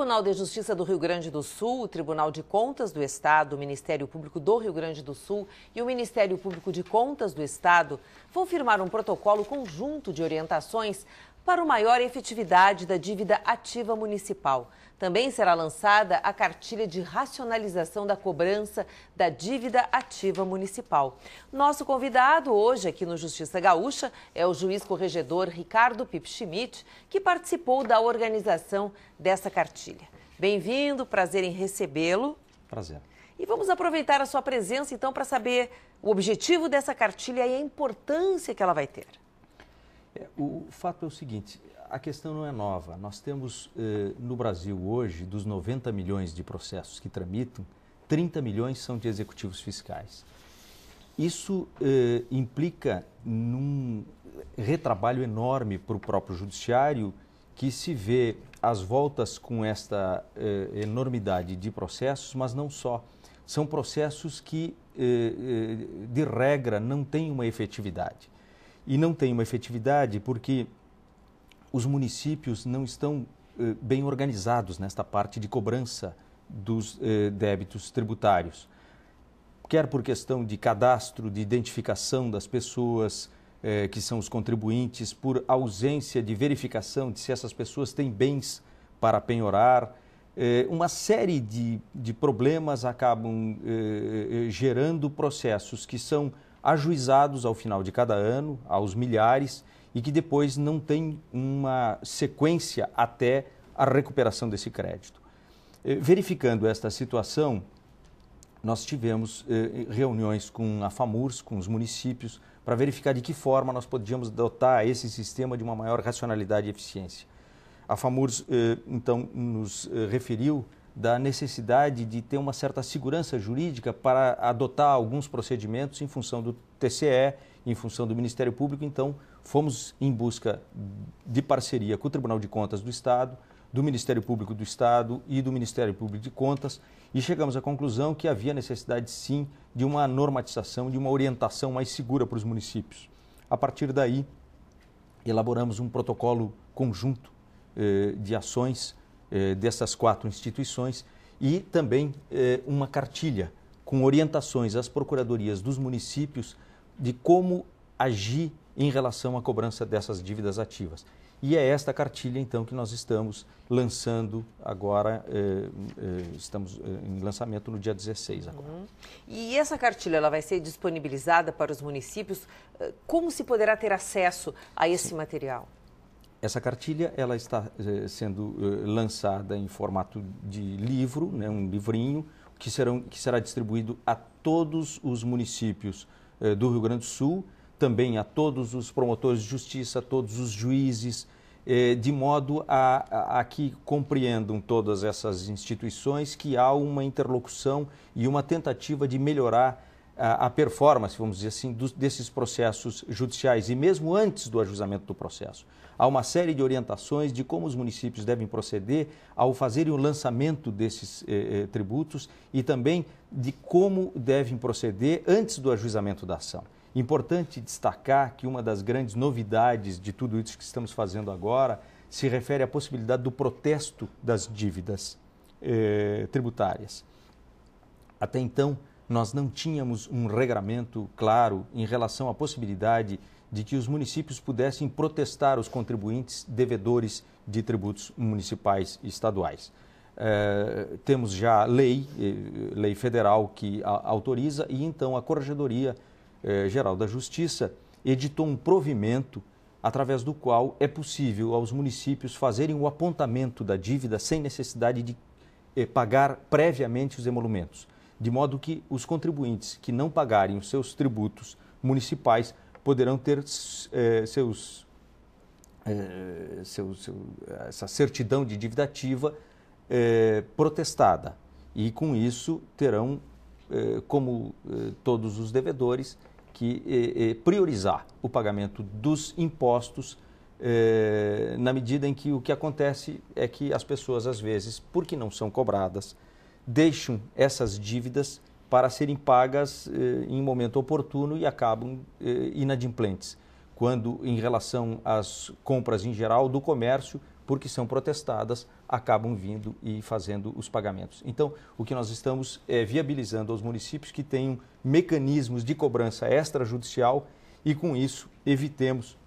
Tribunal de Justiça do Rio Grande do Sul, o Tribunal de Contas do Estado, o Ministério Público do Rio Grande do Sul e o Ministério Público de Contas do Estado vão firmar um protocolo conjunto de orientações para uma maior efetividade da dívida ativa municipal. Também será lançada a cartilha de racionalização da cobrança da dívida ativa municipal. Nosso convidado hoje aqui no Justiça Gaúcha é o juiz corregedor Ricardo Pip Schmidt, que participou da organização dessa cartilha. Bem-vindo, prazer em recebê-lo. Prazer. E vamos aproveitar a sua presença então para saber o objetivo dessa cartilha e a importância que ela vai ter. É, o fato é o seguinte: a questão não é nova. Nós temos eh, no Brasil hoje, dos 90 milhões de processos que tramitam, 30 milhões são de executivos fiscais. Isso eh, implica num retrabalho enorme para o próprio judiciário, que se vê às voltas com esta eh, enormidade de processos, mas não só. São processos que, eh, eh, de regra, não têm uma efetividade e não tem uma efetividade porque os municípios não estão eh, bem organizados nesta parte de cobrança dos eh, débitos tributários. Quer por questão de cadastro, de identificação das pessoas eh, que são os contribuintes, por ausência de verificação de se essas pessoas têm bens para penhorar. Eh, uma série de, de problemas acabam eh, eh, gerando processos que são ajuizados ao final de cada ano, aos milhares, e que depois não tem uma sequência até a recuperação desse crédito. Eh, verificando esta situação, nós tivemos eh, reuniões com a FAMURS, com os municípios, para verificar de que forma nós podíamos dotar esse sistema de uma maior racionalidade e eficiência. A FAMURS, eh, então, nos referiu da necessidade de ter uma certa segurança jurídica para adotar alguns procedimentos em função do TCE, em função do Ministério Público. Então, fomos em busca de parceria com o Tribunal de Contas do Estado, do Ministério Público do Estado e do Ministério Público de Contas e chegamos à conclusão que havia necessidade, sim, de uma normatização, de uma orientação mais segura para os municípios. A partir daí, elaboramos um protocolo conjunto eh, de ações eh, dessas quatro instituições e também eh, uma cartilha com orientações às procuradorias dos municípios de como agir em relação à cobrança dessas dívidas ativas. E é esta cartilha, então, que nós estamos lançando agora, eh, eh, estamos eh, em lançamento no dia 16 agora. Uhum. E essa cartilha, ela vai ser disponibilizada para os municípios? Eh, como se poderá ter acesso a esse Sim. material? Essa cartilha ela está eh, sendo eh, lançada em formato de livro, né, um livrinho, que, serão, que será distribuído a todos os municípios eh, do Rio Grande do Sul, também a todos os promotores de justiça, a todos os juízes, de modo a, a que compreendam todas essas instituições que há uma interlocução e uma tentativa de melhorar a, performance, vamos dizer assim, dos, desses processos judiciais e mesmo antes do ajuizamento do processo. Há uma série de orientações de como os municípios devem proceder ao fazerem o lançamento desses eh, eh tributos e também de como devem proceder antes do ajuizamento da ação. Importante destacar que uma das grandes novidades de tudo isso que estamos fazendo agora se refere à possibilidade do protesto das dívidas eh, tributárias. Até então, nós não tínhamos um regramento claro em relação à possibilidade de que os municípios pudessem protestar os contribuintes devedores de tributos municipais e estaduais. É, temos já lei, eh, lei federal que a, autoriza, e então a Corregedoria é, Geral da Justiça editou um provimento através do qual é possível aos municípios fazerem o apontamento da dívida sem necessidade de pagar previamente os emolumentos de modo que os contribuintes que não pagarem os seus tributos municipais poderão ter eh, seus, eh, seu, seu, essa certidão de dívida ativa eh, protestada e com isso terão, eh, como eh, todos os devedores, que eh, priorizar o pagamento dos impostos na medida em que o que acontece é que as pessoas às vezes, porque não são cobradas, deixam essas dívidas para serem pagas eh, em momento oportuno e acabam eh, inadimplentes, quando em relação às compras em geral do comércio, porque são protestadas, acabam vindo e fazendo os pagamentos. Então, o que nós estamos é viabilizando aos municípios que tenham mecanismos de cobrança extrajudicial e com isso evitemos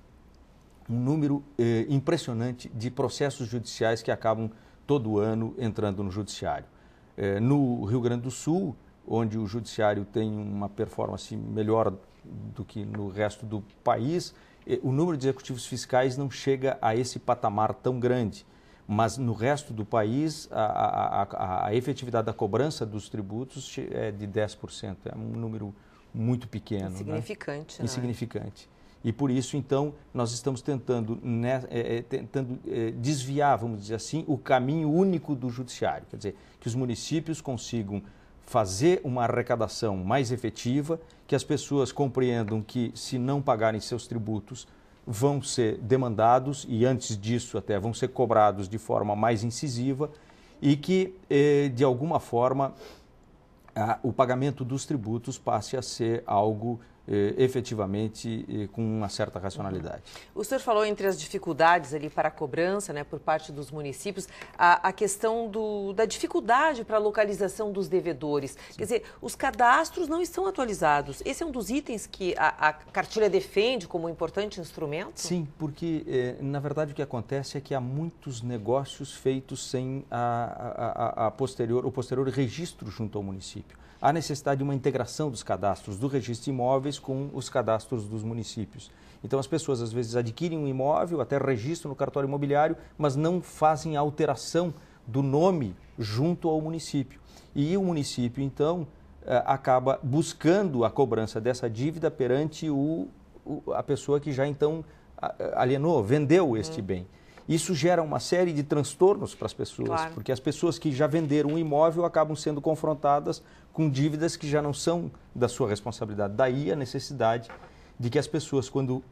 um número eh, impressionante de processos judiciais que acabam todo ano entrando no judiciário. Eh, no Rio Grande do Sul, onde o judiciário tem uma performance melhor do que no resto do país, eh, o número de executivos fiscais não chega a esse patamar tão grande. Mas no resto do país, a, a, a efetividade da cobrança dos tributos é de 10%. É um número muito pequeno. Né? Insignificante. Né? Insignificante. E por isso, então, nós estamos tentando, né, é, é, tentando é, desviar, vamos dizer assim, o caminho único do judiciário. Quer dizer, que os municípios consigam fazer uma arrecadação mais efetiva, que as pessoas compreendam que, se não pagarem seus tributos, vão ser demandados e, antes disso, até vão ser cobrados de forma mais incisiva e que, é, de alguma forma, o pagamento dos tributos passe a ser algo eh, efetivamente eh, com uma certa racionalidade. O senhor falou entre as dificuldades ali para a cobrança, né, por parte dos municípios, a, a questão do, da dificuldade para a localização dos devedores. Sim. Quer dizer, os cadastros não estão atualizados. Esse é um dos itens que a, a cartilha defende como um importante instrumento? Sim, porque eh, na verdade o que acontece é que há muitos negócios feitos sem a, a posterior, o posterior registro junto ao município há necessidade de uma integração dos cadastros do registro de imóveis com os cadastros dos municípios. Então, as pessoas às vezes adquirem um imóvel, até registram no cartório imobiliário, mas não fazem a alteração do nome junto ao município. E o município, então, eh, acaba buscando a cobrança dessa dívida perante o, a pessoa que já então eh, alienou, vendeu este hum. bem. Isso gera uma série de transtornos para as pessoas, claro. porque as pessoas que já venderam um imóvel acabam sendo confrontadas com dívidas que já não são da sua responsabilidade. Daí a necessidade de que as pessoas, quando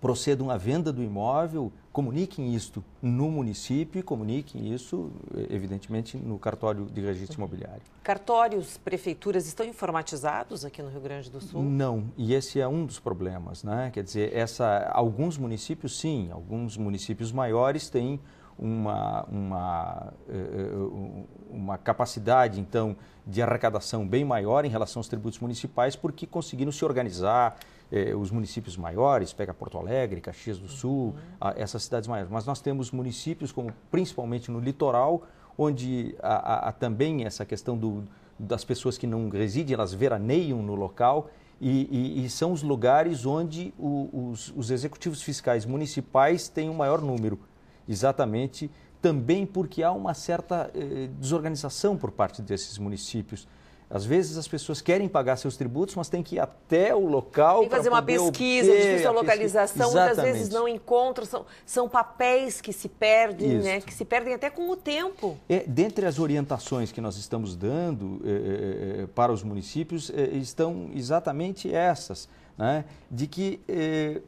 procedam à venda do imóvel, comuniquem isto no município e comuniquem isso, eh, evidentemente, no cartório de registro imobiliário. Cartórios, prefeituras estão informatizados aqui no Rio Grande do Sul? Não, e esse é um dos problemas, né? Quer dizer, essa, alguns municípios sim, alguns municípios maiores têm uma, uma, eh, eh, uma capacidade, então, de arrecadação bem maior em relação aos tributos municipais, porque conseguiram se organizar, eh, os municípios maiores, pega Porto Alegre, Caxias do Sul, uhum. a, essas cidades maiores. Mas nós temos municípios, como principalmente no litoral, onde há, também essa questão do, das pessoas que não residem, elas veraneiam no local. E, e, e são os lugares onde o, os, os executivos fiscais municipais têm o um maior número, exatamente também porque há uma certa eh, desorganização por parte desses municípios às vezes as pessoas querem pagar seus tributos, mas tem que ir até o local. Tem que fazer uma pesquisa, difícil a localização, pesquisa. muitas vezes não encontram, são, são papéis que se perdem, né? que se perdem até com o tempo. É, dentre as orientações que nós estamos dando é, é, é para os municípios é, estão exatamente essas. Né? de que é,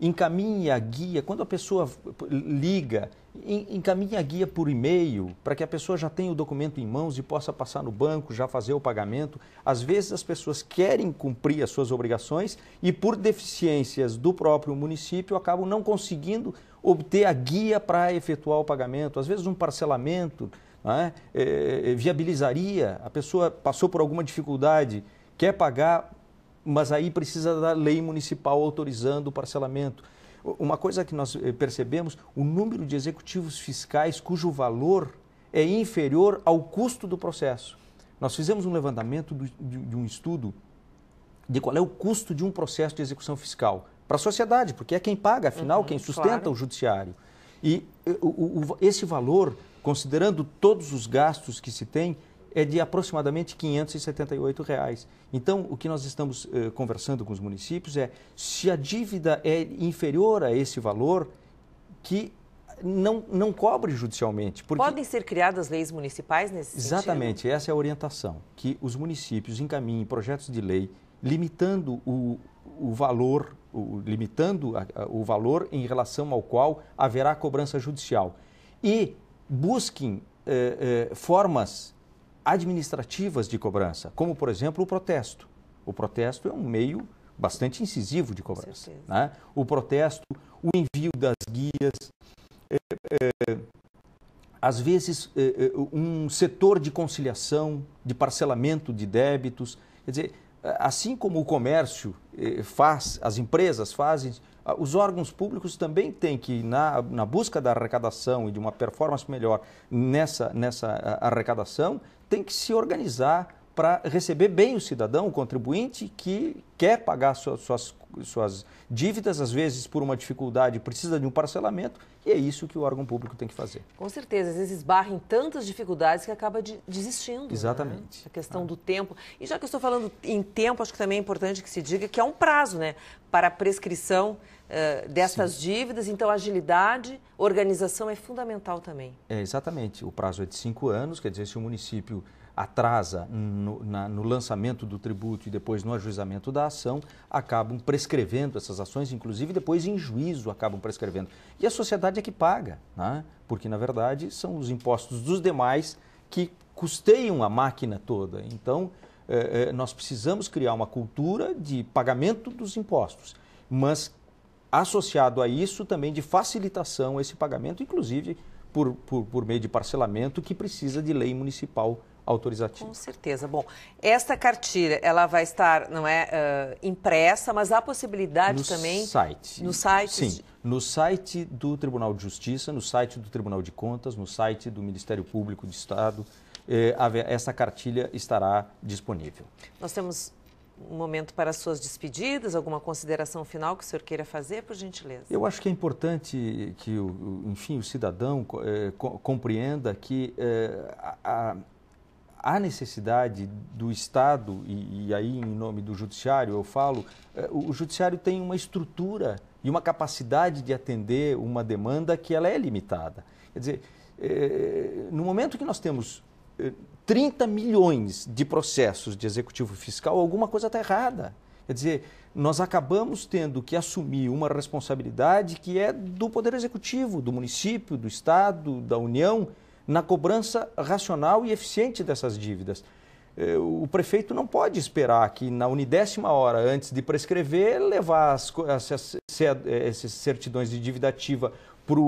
encaminha, guia, quando a pessoa liga encaminhe a guia por e-mail para que a pessoa já tenha o documento em mãos e possa passar no banco, já fazer o pagamento. Às vezes as pessoas querem cumprir as suas obrigações e por deficiências do próprio município acabam não conseguindo obter a guia para efetuar o pagamento. Às vezes um parcelamento né, é, viabilizaria, a pessoa passou por alguma dificuldade, quer pagar, mas aí precisa da lei municipal autorizando o parcelamento. Uma coisa que nós eh, percebemos, o número de executivos fiscais cujo valor é inferior ao custo do processo. Nós fizemos um levantamento do, de, de um estudo de qual é o custo de um processo de execução fiscal para a sociedade, porque é quem paga, afinal, uhum, quem sustenta claro. o judiciário. E eh, o, o, esse valor, considerando todos os gastos que se tem, é de aproximadamente R$ 578. Reais. Então, o que nós estamos eh, conversando com os municípios é se a dívida é inferior a esse valor, que não, não cobre judicialmente. Porque... Podem ser criadas leis municipais nesse Exatamente, sentido? Exatamente, essa é a orientação, que os municípios encaminhem projetos de lei limitando o, o valor, o, limitando a, a, o valor em relação ao qual haverá cobrança judicial. E busquem eh, eh, formas administrativas de cobrança, como, por exemplo, o protesto. O protesto é um meio bastante incisivo de cobrança. Né? O protesto, o envio das guias, é, é, às vezes é, é, um setor de conciliação, de parcelamento de débitos. Quer dizer, assim como o comércio é, faz, as empresas fazem, os órgãos públicos também têm que, na, na busca da arrecadação e de uma performance melhor nessa, nessa arrecadação, tem que se organizar para receber bem o cidadão, o contribuinte que quer pagar suas, suas, suas, dívidas, às vezes por uma dificuldade, precisa de um parcelamento, e é isso que o órgão público tem que fazer. Com certeza, às vezes esbarra em tantas dificuldades que acaba de, desistindo. Né? Exatamente. Né? A questão ah. do tempo. E já que eu estou falando em tempo, acho que também é importante que se diga que há um prazo né, para a prescrição uh, dessas Sim. dívidas, então agilidade, organização é fundamental também. É, exatamente. O prazo é de cinco anos, quer dizer, se o município atrasa no, na, no, lançamento do tributo e depois no ajuizamento da ação, acabam prescrevendo essas ações, inclusive depois em juízo acabam prescrevendo. E a sociedade é que paga, né? porque na verdade são os impostos dos demais que custeiam a máquina toda. Então, eh, eh nós precisamos criar uma cultura de pagamento dos impostos, mas associado a isso também de facilitação a esse pagamento, inclusive por, por, por meio de parcelamento que precisa de lei municipal autorizativo. Com certeza. Bom, esta cartilha, ela vai estar, não é, uh, impressa, mas há possibilidade no também... No site. No site? Sim, no site do Tribunal de Justiça, no site do Tribunal de Contas, no site do Ministério Público do Estado, eh, essa cartilha estará disponível. Nós temos um momento para suas despedidas, alguma consideração final que o senhor queira fazer, por gentileza. Eu acho que é importante que, o, enfim, o cidadão eh, compreenda que eh, a, há necessidade do Estado, e, e, aí em nome do Judiciário eu falo, eh, o Judiciário tem uma estrutura e uma capacidade de atender uma demanda que ela é limitada. Quer dizer, eh, no momento que nós temos 30 eh, milhões de processos de executivo fiscal, alguma coisa está errada. Quer dizer, nós acabamos tendo que assumir uma responsabilidade que é do Poder Executivo, do município, do Estado, da União, na cobrança racional e eficiente dessas dívidas. É, o prefeito não pode esperar que na unidécima hora antes de prescrever levar as, essas, é, essas certidões de dívida ativa para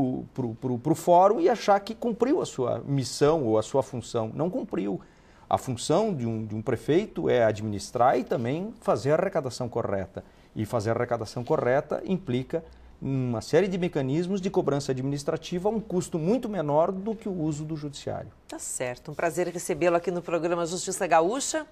o fórum e achar que cumpriu a sua missão ou a sua função. Não cumpriu. A função de um, de um prefeito é administrar e também fazer a arrecadação correta. E fazer a arrecadação correta implica uma série de mecanismos de cobrança administrativa a um custo muito menor do que o uso do judiciário. Tá certo. Um prazer recebê-lo aqui no programa Justiça Gaúcha.